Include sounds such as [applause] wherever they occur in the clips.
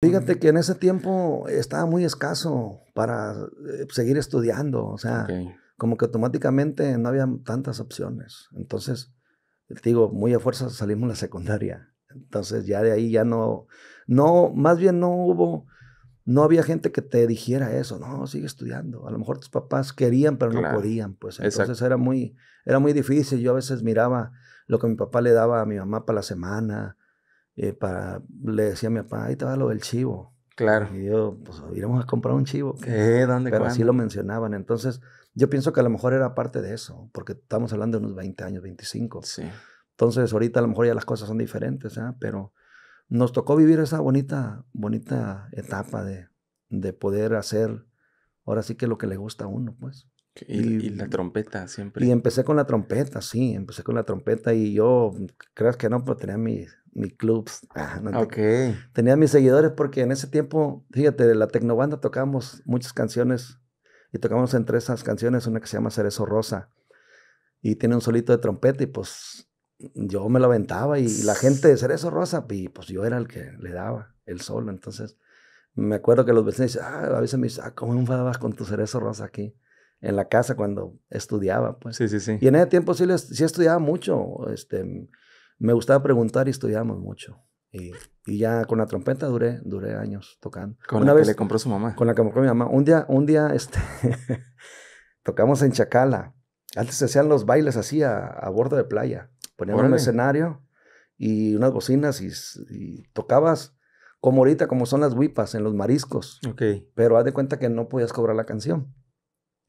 Fíjate que en ese tiempo estaba muy escaso para eh, seguir estudiando, o sea, como que automáticamente no había tantas opciones. Entonces, te digo, muy a fuerza salimos de la secundaria. Entonces ya de ahí ya no, no, más bien no hubo, no había gente que te dijera eso, no, sigue estudiando. A lo mejor tus papás querían, pero no podían, pues. Entonces era muy, era muy difícil. Yo a veces miraba lo que mi papá le daba a mi mamá para la semana, eh, para, le decía a mi papá, ahí va lo del chivo. Claro. Y yo, pues iremos a comprar un chivo. ¿Qué? Eh, ¿Dónde? Pero así lo mencionaban. Entonces, yo pienso que a lo mejor era parte de eso, porque estamos hablando de unos 20 años, 25. Sí. Entonces, ahorita a lo mejor ya las cosas son diferentes, ¿eh? pero nos tocó vivir esa bonita, bonita etapa de, de poder hacer ahora sí que lo que le gusta a uno, pues. Y, la trompeta siempre. Y empecé con la trompeta, sí, empecé con la trompeta y yo, creas que no, pero pues, tenía mi mi clubs. Ah, Tenía mis seguidores porque en ese tiempo, fíjate, de la tecnobanda tocábamos muchas canciones y tocábamos entre esas canciones una que se llama Cerezo Rosa y tiene un solito de trompeta y pues yo me lo aventaba y, la gente de Cerezo Rosa y pues yo era el que le daba el solo. Entonces me acuerdo que los vecinos dicen, ah, a veces me dicen, ah, ¿cómo enfadabas con tu Cerezo Rosa aquí? En la casa cuando estudiaba, pues. Sí, sí, sí. Y en ese tiempo sí, sí estudiaba mucho, este me gustaba preguntar y estudiamos mucho. Y, ya con la trompeta duré, duré años tocando. ¿Con la vez, que le compró su mamá? Con la que compró mi mamá. Un día, un día este, [laughs] tocamos en Chacala. Antes se hacían los bailes así a, bordo de playa. Poníamos un escenario y unas bocinas y, tocabas como ahorita, como son las huipas en los mariscos. Okay. Pero haz de cuenta que no podías cobrar la canción.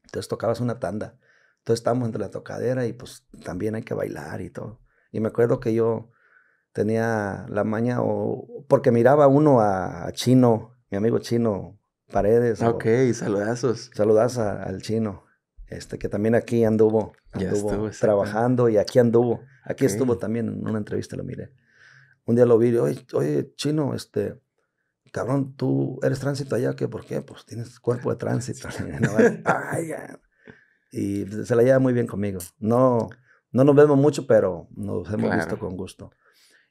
Entonces tocabas una tanda. Entonces estábamos entre la tocadera y pues también hay que bailar y todo. Y me acuerdo que yo tenía la maña, o porque miraba uno a, Chino, mi amigo Chino Paredes. Ah, ok, o, saludazos. Saludas al Chino, este que también aquí anduvo, anduvo estuvo, trabajando y aquí anduvo. Aquí estuvo también en una entrevista, lo miré. Un día lo vi, oye, oye Chino, este, cabrón, tú eres tránsito allá, ¿qué? ¿Por qué? Pues tienes cuerpo de tránsito. [laughs] [laughs] y se la lleva muy bien conmigo. No, no nos vemos mucho, pero nos hemos visto con gusto.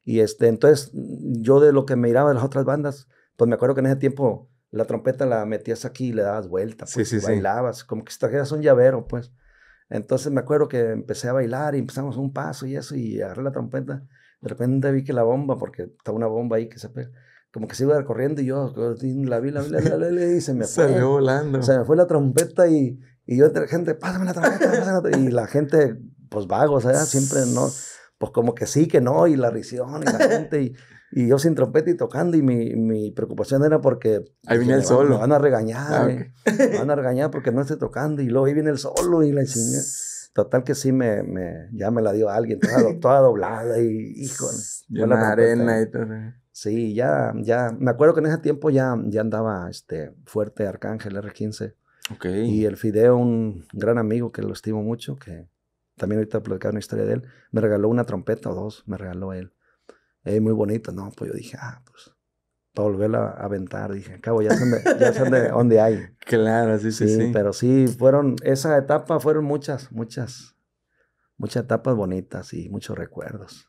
Y este, entonces, yo de lo que miraba de las otras bandas, pues me acuerdo que en ese tiempo la trompeta la metías aquí y le dabas vuelta, pues, bailabas, como que trajeras un llavero, pues. Entonces me acuerdo que empecé a bailar y empezamos un paso y eso, y agarré la trompeta. De repente vi que la bomba, porque estaba una bomba ahí que se pega, como que se iba corriendo y yo la vi, la vi, la, vi, la, vi, y se me [laughs] fue. Se volando. Se me fue la trompeta y, y yo entre gente, pásame la trompeta, pásame la trompeta. Y la gente pues vagos, ¿eh? siempre no, pues como que sí, que no, y la risión y la gente, y, y yo sin trompeta y tocando, y mi, mi preocupación era porque... Ahí pues, viene el solo. van a regañar, ah, eh, van a regañar porque no esté tocando, y luego ahí viene el solo y la enseñé. Total que sí me, me, ya me la dio alguien, toda, doblada y híjole. Y una arena y todo. Eh. Sí, ya, ya, me acuerdo que en ese tiempo ya, ya andaba este, fuerte Arcángel R15. Okay. Y el Fideo, un gran amigo que lo estimo mucho, que también ahorita platicar una historia de él, me regaló una trompeta o dos, me regaló él. Eh, muy bonito, ¿no? Pues yo dije, ah, pues para volverla a aventar, dije, cabo, ya son de, ya donde [laughs] hay. Claro, sí, sí, sí. Pero sí, fueron, esa etapa fueron muchas, muchas, muchas etapas bonitas y muchos recuerdos.